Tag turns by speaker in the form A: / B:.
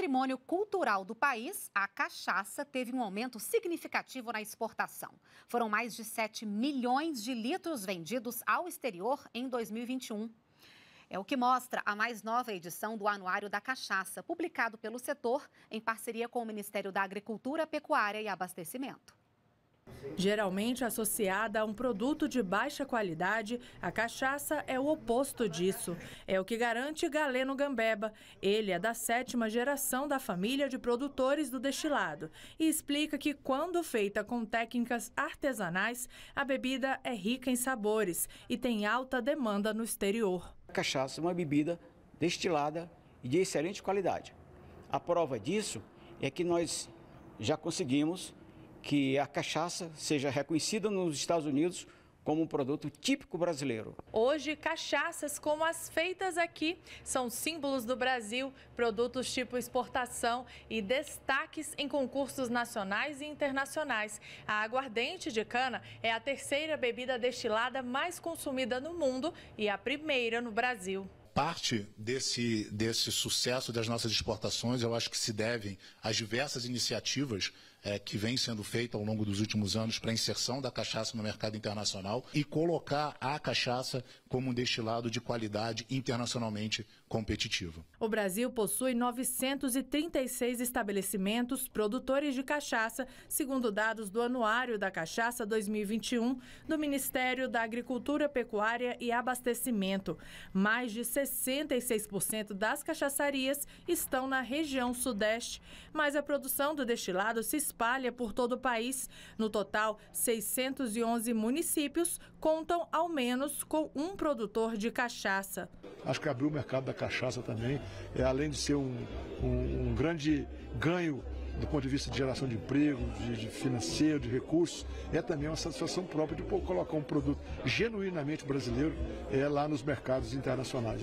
A: patrimônio cultural do país, a cachaça teve um aumento significativo na exportação. Foram mais de 7 milhões de litros vendidos ao exterior em 2021. É o que mostra a mais nova edição do Anuário da Cachaça, publicado pelo setor em parceria com o Ministério da Agricultura, Pecuária e Abastecimento.
B: Geralmente associada a um produto de baixa qualidade, a cachaça é o oposto disso. É o que garante Galeno Gambeba. Ele é da sétima geração da família de produtores do destilado e explica que, quando feita com técnicas artesanais, a bebida é rica em sabores e tem
C: alta demanda no exterior. A cachaça é uma bebida destilada e de excelente qualidade. A prova disso é que nós já conseguimos que a cachaça seja reconhecida nos Estados Unidos como um produto típico brasileiro.
B: Hoje, cachaças como as feitas aqui são símbolos do Brasil, produtos tipo exportação e destaques em concursos nacionais e internacionais. A aguardente de cana é a terceira bebida destilada mais consumida no mundo e a primeira no Brasil
D: parte desse, desse sucesso das nossas exportações, eu acho que se devem às diversas iniciativas é, que vem sendo feita ao longo dos últimos anos para inserção da cachaça no mercado internacional e colocar a cachaça como um destilado de qualidade internacionalmente competitivo.
B: O Brasil possui 936 estabelecimentos produtores de cachaça, segundo dados do Anuário da Cachaça 2021 do Ministério da Agricultura, Pecuária e Abastecimento. Mais de 66% das cachaçarias estão na região Sudeste, mas a produção do destilado se espalha por todo o país. No total, 611 municípios contam ao menos com um produtor de cachaça.
D: Acho que abriu o mercado da cachaça também, é, além de ser um, um, um grande ganho do ponto de vista de geração de emprego, de, de, financeiro, de recursos, é também uma satisfação própria de colocar um produto genuinamente brasileiro é, lá nos mercados internacionais.